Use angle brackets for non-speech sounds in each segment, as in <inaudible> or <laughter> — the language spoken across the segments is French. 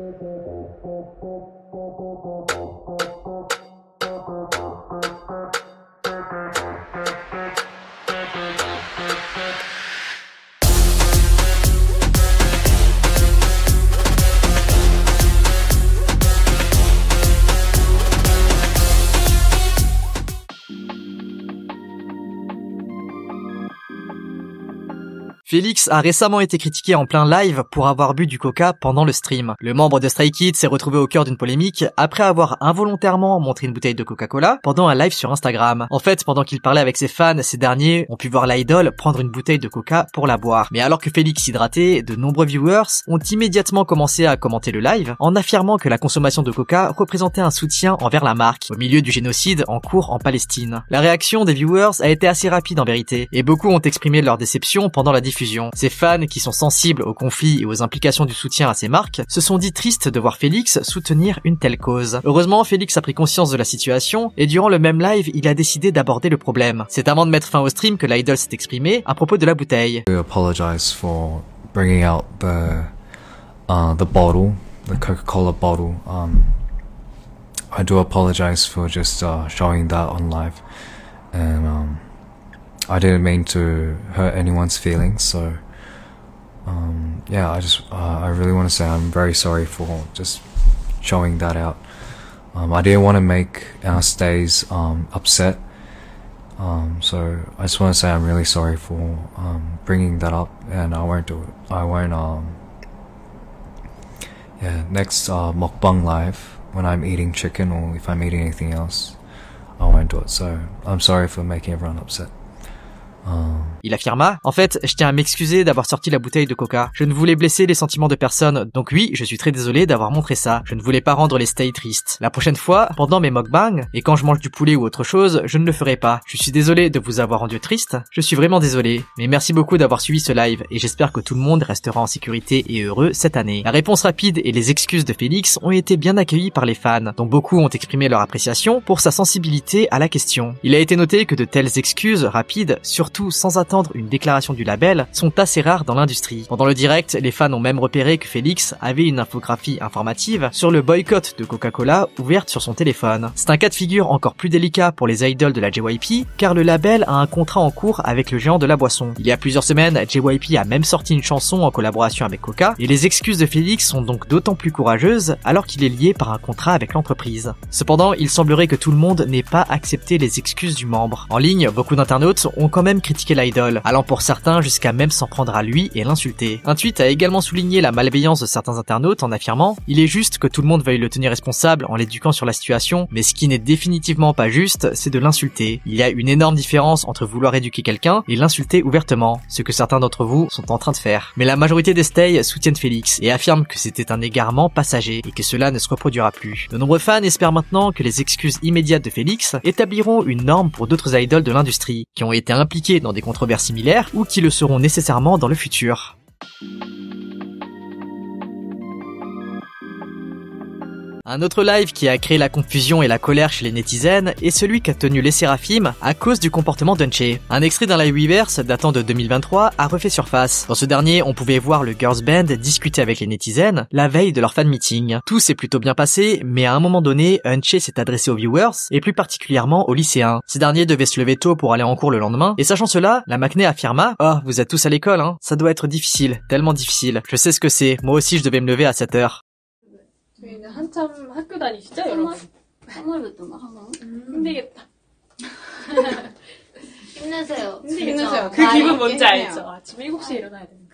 Thank you. Félix a récemment été critiqué en plein live pour avoir bu du coca pendant le stream. Le membre de Stray Kids s'est retrouvé au cœur d'une polémique après avoir involontairement montré une bouteille de Coca-Cola pendant un live sur Instagram. En fait, pendant qu'il parlait avec ses fans, ces derniers ont pu voir l'idole prendre une bouteille de coca pour la boire. Mais alors que Félix s'hydratait, de nombreux viewers ont immédiatement commencé à commenter le live en affirmant que la consommation de coca représentait un soutien envers la marque au milieu du génocide en cours en Palestine. La réaction des viewers a été assez rapide en vérité et beaucoup ont exprimé leur déception pendant la diffusion ces fans, qui sont sensibles aux conflits et aux implications du soutien à ces marques, se sont dit tristes de voir Félix soutenir une telle cause. Heureusement, Félix a pris conscience de la situation et durant le même live, il a décidé d'aborder le problème. C'est avant de mettre fin au stream que l'idol s'est exprimé à propos de la bouteille. apologize for bringing out the uh, the bottle, the Coca-Cola bottle. Um, I do apologize for just uh, live and um, I didn't mean to hurt anyone's feelings, so um, yeah, I just uh, I really want to say I'm very sorry for just showing that out. Um, I didn't want to make our stays um, upset, um, so I just want to say I'm really sorry for um, bringing that up, and I won't do it. I won't. Um, yeah, next uh, mukbang live when I'm eating chicken or if I'm eating anything else, I won't do it. So I'm sorry for making everyone upset. 嗯。Il affirma En fait, je tiens à m'excuser d'avoir sorti la bouteille de coca. Je ne voulais blesser les sentiments de personne, donc oui, je suis très désolé d'avoir montré ça. Je ne voulais pas rendre les stays tristes. La prochaine fois, pendant mes mukbangs, et quand je mange du poulet ou autre chose, je ne le ferai pas. Je suis désolé de vous avoir rendu triste. Je suis vraiment désolé. Mais merci beaucoup d'avoir suivi ce live et j'espère que tout le monde restera en sécurité et heureux cette année. La réponse rapide et les excuses de Félix ont été bien accueillies par les fans, dont beaucoup ont exprimé leur appréciation pour sa sensibilité à la question. Il a été noté que de telles excuses rapides, surtout sans attendre une déclaration du label sont assez rares dans l'industrie. Pendant le direct, les fans ont même repéré que Félix avait une infographie informative sur le boycott de Coca-Cola ouverte sur son téléphone. C'est un cas de figure encore plus délicat pour les idoles de la JYP car le label a un contrat en cours avec le géant de la boisson. Il y a plusieurs semaines, JYP a même sorti une chanson en collaboration avec Coca et les excuses de Félix sont donc d'autant plus courageuses alors qu'il est lié par un contrat avec l'entreprise. Cependant, il semblerait que tout le monde n'ait pas accepté les excuses du membre. En ligne, beaucoup d'internautes ont quand même critiqué l'idol allant pour certains jusqu'à même s'en prendre à lui et l'insulter. Un tweet a également souligné la malveillance de certains internautes en affirmant « Il est juste que tout le monde veuille le tenir responsable en l'éduquant sur la situation, mais ce qui n'est définitivement pas juste, c'est de l'insulter. Il y a une énorme différence entre vouloir éduquer quelqu'un et l'insulter ouvertement, ce que certains d'entre vous sont en train de faire. Mais la majorité des stay soutiennent Félix et affirment que c'était un égarement passager et que cela ne se reproduira plus. De nombreux fans espèrent maintenant que les excuses immédiates de Félix établiront une norme pour d'autres idoles de l'industrie qui ont été impliquées dans des contrôles similaires ou qui le seront nécessairement dans le futur. Un autre live qui a créé la confusion et la colère chez les netizens est celui qu'a tenu les séraphimes à cause du comportement d'Unche. Un extrait d'un live Weverse datant de 2023 a refait surface. Dans ce dernier, on pouvait voir le girls band discuter avec les netizens la veille de leur fan meeting. Tout s'est plutôt bien passé, mais à un moment donné, Unche s'est adressé aux viewers et plus particulièrement aux lycéens. Ces derniers devaient se lever tôt pour aller en cours le lendemain et sachant cela, la Macné affirma "Oh, vous êtes tous à l'école hein, ça doit être difficile, tellement difficile. Je sais ce que c'est. Moi aussi je devais me lever à 7 heures." 네, 한참 학교 다니시죠, 여러분? 3월이었던가, 한번. 음. 음. 힘들겠다. <laughs> 힘내세요. 힘내세요. 어, 그 기분 뭔지 알죠? 아침 7시에 아. 일어나야 됩니다.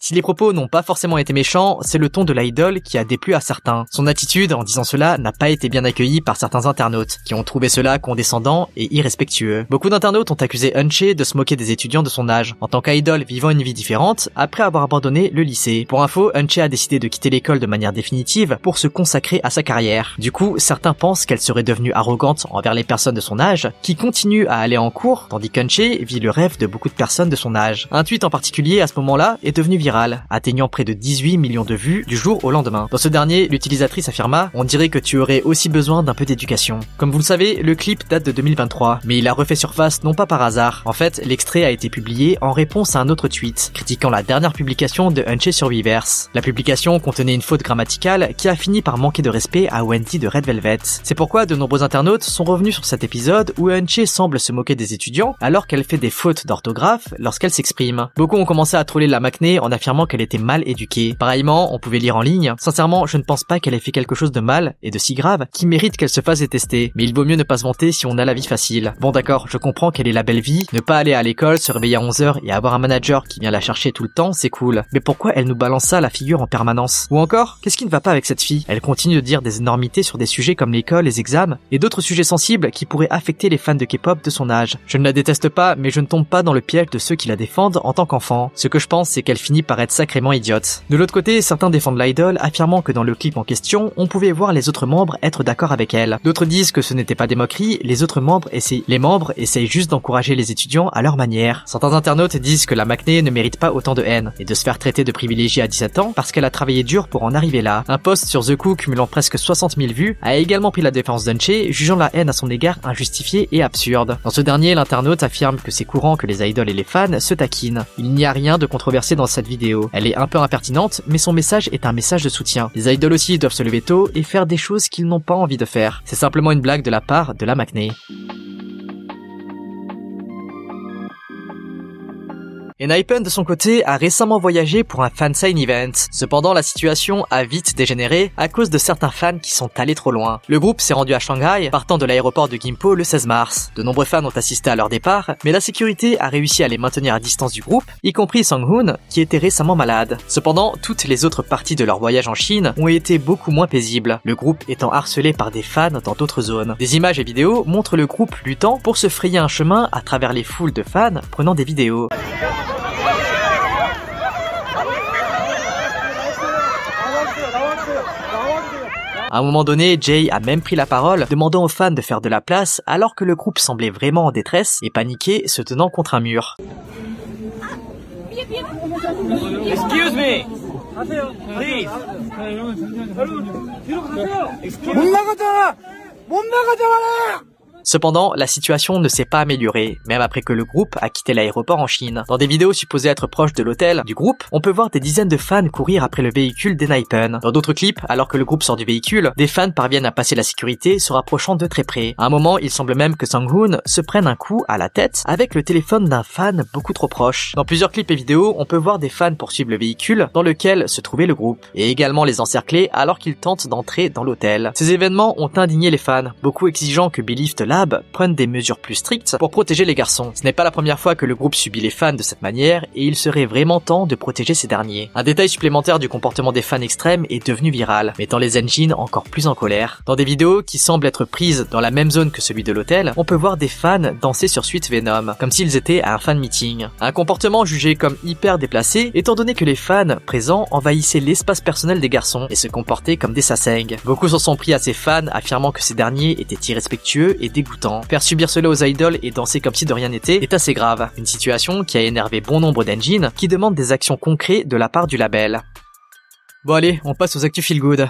Si les propos n'ont pas forcément été méchants, c'est le ton de l'idole qui a déplu à certains. Son attitude en disant cela n'a pas été bien accueillie par certains internautes, qui ont trouvé cela condescendant et irrespectueux. Beaucoup d'internautes ont accusé Unche de se moquer des étudiants de son âge, en tant qu'idole vivant une vie différente après avoir abandonné le lycée. Pour info, Unche a décidé de quitter l'école de manière définitive pour se consacrer à sa carrière. Du coup, certains pensent qu'elle serait devenue arrogante envers les personnes de son âge, qui continuent à aller en cours, tandis qu'Unche vit le rêve de beaucoup de personnes de son âge. Un tweet en particulier à ce moment-là est devenu viral, atteignant près de 18 millions de vues du jour au lendemain. Dans ce dernier, l'utilisatrice affirma On dirait que tu aurais aussi besoin d'un peu d'éducation. Comme vous le savez, le clip date de 2023, mais il a refait surface non pas par hasard. En fait, l'extrait a été publié en réponse à un autre tweet, critiquant la dernière publication de sur Survivors. La publication contenait une faute grammaticale qui a fini par manquer de respect à Wendy de Red Velvet. C'est pourquoi de nombreux internautes sont revenus sur cet épisode où Unchained semble se moquer des étudiants alors qu'elle fait des fautes d'orthographe lorsqu'elle s'exprime. Beaucoup ont commencé à troller la en affirmant qu'elle était mal éduquée. Pareillement, on pouvait lire en ligne. Sincèrement, je ne pense pas qu'elle ait fait quelque chose de mal, et de si grave, qui mérite qu'elle se fasse détester. Mais il vaut mieux ne pas se vanter si on a la vie facile. Bon d'accord, je comprends qu'elle est la belle vie, ne pas aller à l'école, se réveiller à 11h et avoir un manager qui vient la chercher tout le temps, c'est cool. Mais pourquoi elle nous balança la figure en permanence Ou encore, qu'est-ce qui ne va pas avec cette fille Elle continue de dire des énormités sur des sujets comme l'école, les examens, et d'autres sujets sensibles qui pourraient affecter les fans de K-pop de son âge. Je ne la déteste pas, mais je ne tombe pas dans le piège de ceux qui la défendent en tant qu'enfant. Ce que je pense, qu'elle finit par être sacrément idiote. De l'autre côté, certains défendent l'idol, affirmant que dans le clip en question, on pouvait voir les autres membres être d'accord avec elle. D'autres disent que ce n'était pas des moqueries, les autres membres essayent, les membres essayent juste d'encourager les étudiants à leur manière. Certains internautes disent que la MacNé ne mérite pas autant de haine, et de se faire traiter de privilégiée à 17 ans parce qu'elle a travaillé dur pour en arriver là. Un post sur The Coup cumulant presque 60 000 vues a également pris la défense d'Unche, jugeant la haine à son égard injustifiée et absurde. Dans ce dernier, l'internaute affirme que c'est courant que les idoles et les fans se taquinent. Il n'y a rien de controversé dans cette vidéo. Elle est un peu impertinente, mais son message est un message de soutien. Les idoles aussi doivent se lever tôt et faire des choses qu'ils n'ont pas envie de faire. C'est simplement une blague de la part de la McNe. Enhypen de son côté a récemment voyagé pour un fansign event. Cependant, la situation a vite dégénéré à cause de certains fans qui sont allés trop loin. Le groupe s'est rendu à Shanghai, partant de l'aéroport de Gimpo le 16 mars. De nombreux fans ont assisté à leur départ, mais la sécurité a réussi à les maintenir à distance du groupe, y compris sang qui était récemment malade. Cependant, toutes les autres parties de leur voyage en Chine ont été beaucoup moins paisibles, le groupe étant harcelé par des fans dans d'autres zones. Des images et vidéos montrent le groupe luttant pour se frayer un chemin à travers les foules de fans prenant des vidéos. À un moment donné, Jay a même pris la parole, demandant aux fans de faire de la place alors que le groupe semblait vraiment en détresse et paniqué, se tenant contre un mur. Cependant, la situation ne s'est pas améliorée, même après que le groupe a quitté l'aéroport en Chine. Dans des vidéos supposées être proches de l'hôtel du groupe, on peut voir des dizaines de fans courir après le véhicule des naipen Dans d'autres clips, alors que le groupe sort du véhicule, des fans parviennent à passer la sécurité se rapprochant de très près. À un moment, il semble même que Sang-hoon se prenne un coup à la tête avec le téléphone d'un fan beaucoup trop proche. Dans plusieurs clips et vidéos, on peut voir des fans poursuivre le véhicule dans lequel se trouvait le groupe, et également les encercler alors qu'ils tentent d'entrer dans l'hôtel. Ces événements ont indigné les fans, beaucoup exigeant que Billy. là prennent des mesures plus strictes pour protéger les garçons. Ce n'est pas la première fois que le groupe subit les fans de cette manière et il serait vraiment temps de protéger ces derniers. Un détail supplémentaire du comportement des fans extrêmes est devenu viral, mettant les engines encore plus en colère. Dans des vidéos qui semblent être prises dans la même zone que celui de l'hôtel, on peut voir des fans danser sur Suite Venom, comme s'ils étaient à un fan meeting. Un comportement jugé comme hyper déplacé, étant donné que les fans présents envahissaient l'espace personnel des garçons et se comportaient comme des sasengs. Beaucoup s'en sont pris à ces fans, affirmant que ces derniers étaient irrespectueux et dégoûtant. Faire subir cela aux idoles et danser comme si de rien n'était est assez grave. Une situation qui a énervé bon nombre d'engines qui demandent des actions concrètes de la part du label. Bon allez, on passe aux actus feel good.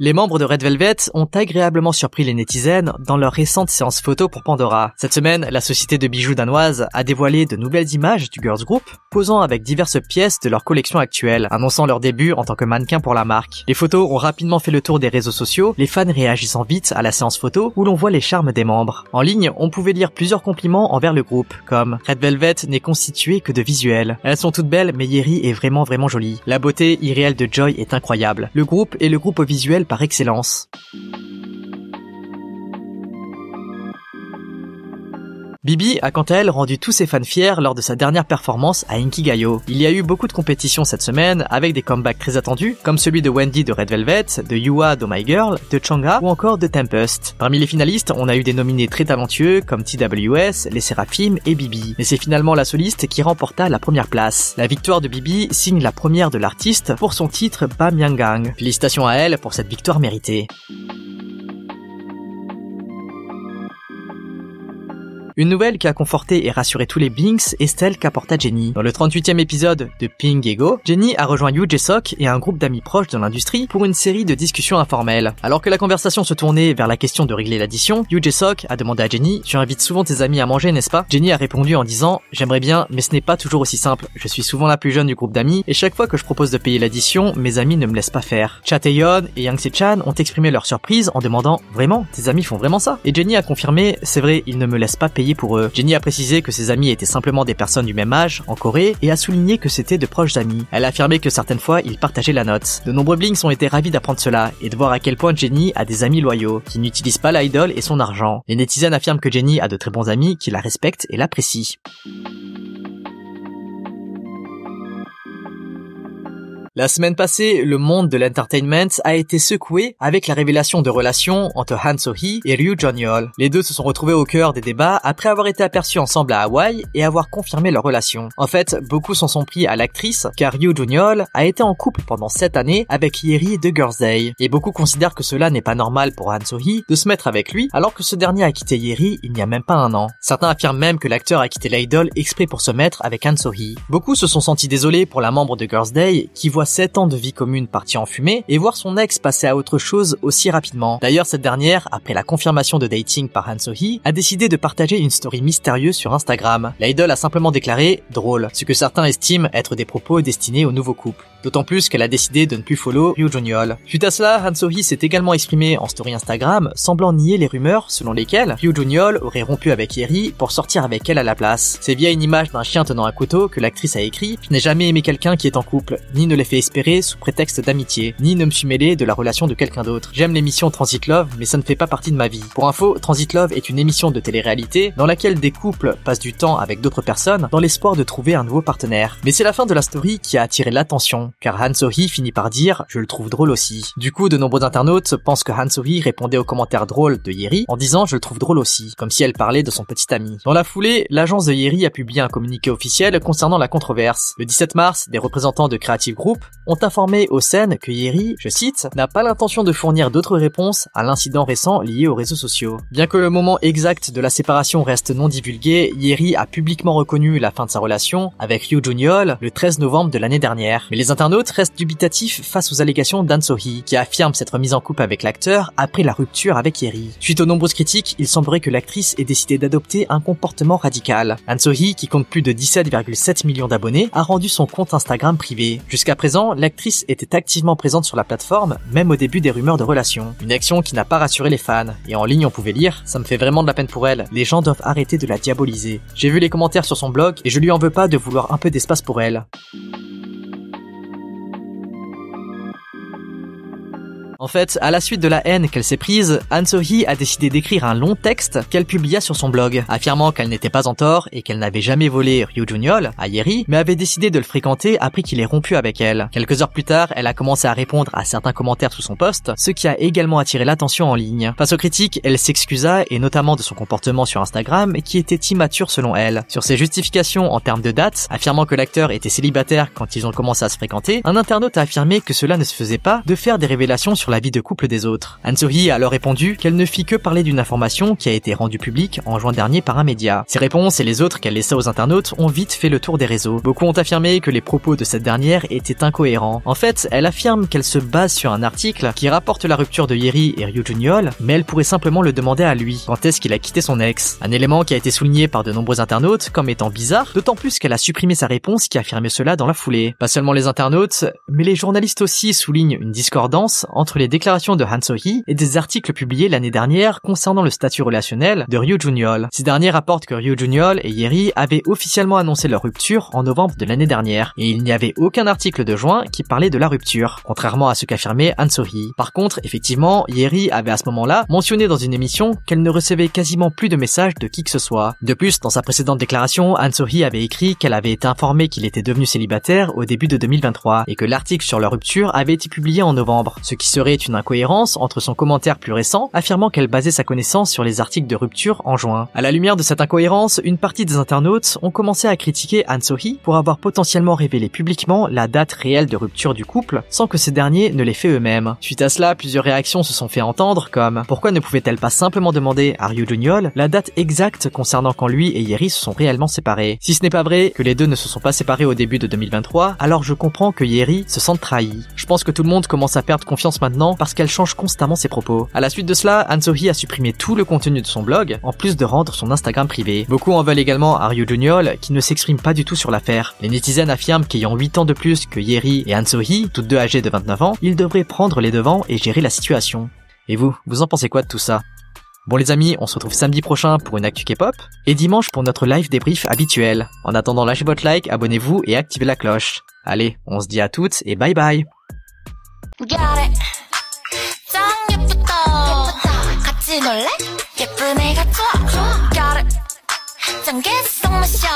Les membres de Red Velvet ont agréablement surpris les netizens dans leur récente séance photo pour Pandora. Cette semaine, la société de bijoux danoise a dévoilé de nouvelles images du Girls Group, posant avec diverses pièces de leur collection actuelle, annonçant leur début en tant que mannequin pour la marque. Les photos ont rapidement fait le tour des réseaux sociaux, les fans réagissant vite à la séance photo où l'on voit les charmes des membres. En ligne, on pouvait lire plusieurs compliments envers le groupe, comme Red Velvet n'est constitué que de visuels. Elles sont toutes belles, mais Yeri est vraiment vraiment jolie. La beauté irréelle de Joy est incroyable. Le groupe est le groupe visuel par excellence. Bibi a quant à elle rendu tous ses fans fiers lors de sa dernière performance à Inkigayo. Il y a eu beaucoup de compétitions cette semaine avec des comebacks très attendus comme celui de Wendy de Red Velvet, de Yua de My Girl, de Changa ou encore de Tempest. Parmi les finalistes, on a eu des nominés très talentueux comme TWS, les Seraphim et Bibi. Mais c'est finalement la soliste qui remporta la première place. La victoire de Bibi signe la première de l'artiste pour son titre Gang. Félicitations à elle pour cette victoire méritée. Une nouvelle qui a conforté et rassuré tous les Binks est celle qu'apporta Jenny. Dans le 38e épisode de Ping Ego, Jenny a rejoint Yu Jesok et un groupe d'amis proches de l'industrie pour une série de discussions informelles. Alors que la conversation se tournait vers la question de régler l'addition, Yu Jesok a demandé à Jenny "Tu invites souvent tes amis à manger, n'est-ce pas Jenny a répondu en disant "J'aimerais bien, mais ce n'est pas toujours aussi simple. Je suis souvent la plus jeune du groupe d'amis et chaque fois que je propose de payer l'addition, mes amis ne me laissent pas faire." Chateyon et se Chan ont exprimé leur surprise en demandant "Vraiment Tes amis font vraiment ça Et Jenny a confirmé "C'est vrai, ils ne me laissent pas payer pour eux. Jenny a précisé que ses amis étaient simplement des personnes du même âge, en Corée, et a souligné que c'était de proches amis. Elle a affirmé que certaines fois, ils partageaient la note. De nombreux Blinks ont été ravis d'apprendre cela, et de voir à quel point Jenny a des amis loyaux, qui n'utilisent pas l'idole et son argent. Les netizens affirment que Jenny a de très bons amis, qui la respectent et l'apprécient. La semaine passée, le monde de l'entertainment a été secoué avec la révélation de relations entre Han So-hee et Ryu Jong-yeol. Les deux se sont retrouvés au cœur des débats après avoir été aperçus ensemble à Hawaï et avoir confirmé leur relation. En fait, beaucoup s'en sont pris à l'actrice car Ryu Jong-yeol a été en couple pendant 7 années avec Yeri de Girls Day et beaucoup considèrent que cela n'est pas normal pour Han So-hee de se mettre avec lui alors que ce dernier a quitté Yeri il n'y a même pas un an. Certains affirment même que l'acteur a quitté l'idole exprès pour se mettre avec Han So-hee. Beaucoup se sont sentis désolés pour la membre de Girls Day qui voit 7 ans de vie commune partis en fumée et voir son ex passer à autre chose aussi rapidement. D'ailleurs, cette dernière, après la confirmation de dating par Han So-hee, a décidé de partager une story mystérieuse sur Instagram. L'idol a simplement déclaré drôle, ce que certains estiment être des propos destinés au nouveau couple. D'autant plus qu'elle a décidé de ne plus follow Ryu Juniol. Suite à cela, Han So-hee s'est également exprimé en story Instagram, semblant nier les rumeurs selon lesquelles Ryu Juniol aurait rompu avec Yeri pour sortir avec elle à la place. C'est via une image d'un chien tenant un couteau que l'actrice a écrit « Je n'ai jamais aimé quelqu'un qui est en couple, ni ne l'ai fait espérer sous prétexte d'amitié, ni ne me suis mêlé de la relation de quelqu'un d'autre. J'aime l'émission Transit Love, mais ça ne fait pas partie de ma vie. Pour info, Transit Love est une émission de télé-réalité dans laquelle des couples passent du temps avec d'autres personnes dans l'espoir de trouver un nouveau partenaire. Mais c'est la fin de la story qui a attiré l'attention, car Han Sohi finit par dire « je le trouve drôle aussi ». Du coup, de nombreux internautes pensent que Han Sohi répondait aux commentaires drôles de Yeri en disant « je le trouve drôle aussi », comme si elle parlait de son petit ami. Dans la foulée, l'agence de Yeri a publié un communiqué officiel concernant la controverse. Le 17 mars, des représentants de Creative Group ont informé au scène que Yeri, je cite, n'a pas l'intention de fournir d'autres réponses à l'incident récent lié aux réseaux sociaux. Bien que le moment exact de la séparation reste non divulgué, Yeri a publiquement reconnu la fin de sa relation avec Ryu Junyeol le 13 novembre de l'année dernière. Mais les internautes restent dubitatifs face aux allégations d'An Sohi, qui affirme s'être mise en couple avec l'acteur après la rupture avec Yeri. Suite aux nombreuses critiques, il semblerait que l'actrice ait décidé d'adopter un comportement radical. An Sohi, qui compte plus de 17,7 millions d'abonnés, a rendu son compte Instagram privé. Jusqu'à l'actrice était activement présente sur la plateforme, même au début des rumeurs de relation. Une action qui n'a pas rassuré les fans, et en ligne on pouvait lire, ça me fait vraiment de la peine pour elle, les gens doivent arrêter de la diaboliser. J'ai vu les commentaires sur son blog, et je lui en veux pas de vouloir un peu d'espace pour elle. En fait, à la suite de la haine qu'elle s'est prise, Ahn So-hee a décidé d'écrire un long texte qu'elle publia sur son blog, affirmant qu'elle n'était pas en tort et qu'elle n'avait jamais volé Ryu Junyol à Yeri, mais avait décidé de le fréquenter après qu'il ait rompu avec elle. Quelques heures plus tard, elle a commencé à répondre à certains commentaires sous son poste, ce qui a également attiré l'attention en ligne. Face aux critiques, elle s'excusa et notamment de son comportement sur Instagram qui était immature selon elle. Sur ses justifications en termes de dates, affirmant que l'acteur était célibataire quand ils ont commencé à se fréquenter, un internaute a affirmé que cela ne se faisait pas de faire des révélations sur la vie de couple des autres. anne a alors répondu qu'elle ne fit que parler d'une information qui a été rendue publique en juin dernier par un média. Ses réponses et les autres qu'elle laissa aux internautes ont vite fait le tour des réseaux. Beaucoup ont affirmé que les propos de cette dernière étaient incohérents. En fait, elle affirme qu'elle se base sur un article qui rapporte la rupture de Yeri et Ryu Juniol, mais elle pourrait simplement le demander à lui quand est-ce qu'il a quitté son ex. Un élément qui a été souligné par de nombreux internautes comme étant bizarre, d'autant plus qu'elle a supprimé sa réponse qui affirmait cela dans la foulée. Pas seulement les internautes, mais les journalistes aussi soulignent une discordance entre les déclarations de Han So-hee et des articles publiés l'année dernière concernant le statut relationnel de Ryu Juniol. Ces derniers rapportent que Ryu Juniol et Yeri avaient officiellement annoncé leur rupture en novembre de l'année dernière, et il n'y avait aucun article de juin qui parlait de la rupture, contrairement à ce qu'affirmait Han So-hee. Par contre, effectivement, Yeri avait à ce moment-là mentionné dans une émission qu'elle ne recevait quasiment plus de messages de qui que ce soit. De plus, dans sa précédente déclaration, Han So-hee avait écrit qu'elle avait été informée qu'il était devenu célibataire au début de 2023 et que l'article sur leur rupture avait été publié en novembre, ce qui serait est une incohérence entre son commentaire plus récent, affirmant qu'elle basait sa connaissance sur les articles de rupture en juin. À la lumière de cette incohérence, une partie des internautes ont commencé à critiquer Ansohi pour avoir potentiellement révélé publiquement la date réelle de rupture du couple sans que ces derniers ne l'aient fait eux-mêmes. Suite à cela, plusieurs réactions se sont fait entendre comme pourquoi ne pouvait-elle pas simplement demander à Ryu Juniol la date exacte concernant quand lui et Yeri se sont réellement séparés. Si ce n'est pas vrai que les deux ne se sont pas séparés au début de 2023, alors je comprends que Yeri se sente trahi. Je pense que tout le monde commence à perdre confiance maintenant parce qu'elle change constamment ses propos. À la suite de cela, Ansohi a supprimé tout le contenu de son blog, en plus de rendre son Instagram privé. Beaucoup en veulent également à Ryu Juniol, qui ne s'exprime pas du tout sur l'affaire. Les netizens affirment qu'ayant 8 ans de plus que Yeri et Ansohi, toutes deux âgées de 29 ans, ils devraient prendre les devants et gérer la situation. Et vous, vous en pensez quoi de tout ça Bon les amis, on se retrouve samedi prochain pour une actu K-pop et dimanche pour notre live débrief habituel. En attendant, lâchez votre like, abonnez-vous et activez la cloche. Allez, on se dit à toutes et bye bye. 예쁘다 같이 놀래? 예쁜 애가 좋아 Got it 짠게 속 마셔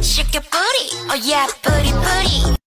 쉽게 뿌리 Oh yeah 뿌리 뿌리